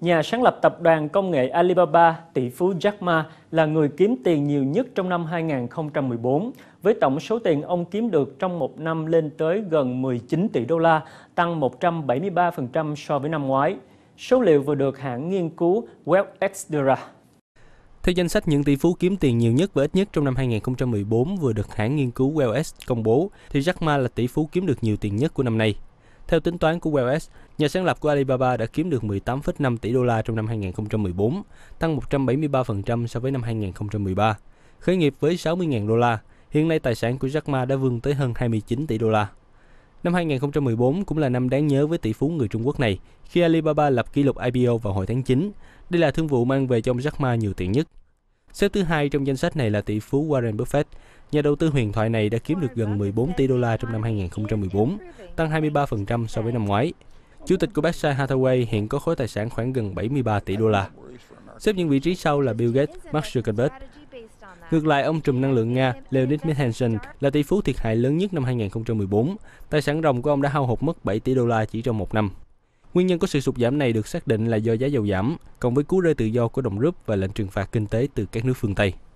Nhà sáng lập tập đoàn công nghệ Alibaba, tỷ phú Jack Ma là người kiếm tiền nhiều nhất trong năm 2014, với tổng số tiền ông kiếm được trong một năm lên tới gần 19 tỷ đô la, tăng 173% so với năm ngoái. Số liệu vừa được hãng nghiên cứu WebEx đưa ra. Theo danh sách những tỷ phú kiếm tiền nhiều nhất và ít nhất trong năm 2014 vừa được hãng nghiên cứu Wells công bố, thì Jack Ma là tỷ phú kiếm được nhiều tiền nhất của năm nay theo tính toán của Wells, nhà sáng lập của Alibaba đã kiếm được 18,5 tỷ đô la trong năm 2014, tăng 173% so với năm 2013. Khởi nghiệp với 60.000 đô la, hiện nay tài sản của Jack Ma đã vươn tới hơn 29 tỷ đô la. Năm 2014 cũng là năm đáng nhớ với tỷ phú người Trung Quốc này khi Alibaba lập kỷ lục IPO vào hồi tháng 9. Đây là thương vụ mang về cho ông Jack Ma nhiều tiền nhất. Xếp thứ hai trong danh sách này là tỷ phú Warren Buffett Nhà đầu tư huyền thoại này đã kiếm được gần 14 tỷ đô la trong năm 2014, tăng 23% so với năm ngoái. Chủ tịch của Berkshire Hathaway hiện có khối tài sản khoảng gần 73 tỷ đô la. Xếp những vị trí sau là Bill Gates, Mark Zuckerberg. Ngược lại, ông trùm năng lượng Nga Leonid Mithenson là tỷ phú thiệt hại lớn nhất năm 2014. Tài sản ròng của ông đã hao hụt mất 7 tỷ đô la chỉ trong một năm. Nguyên nhân của sự sụt giảm này được xác định là do giá dầu giảm, cộng với cú rơi tự do của đồng rúp và lệnh trừng phạt kinh tế từ các nước phương Tây.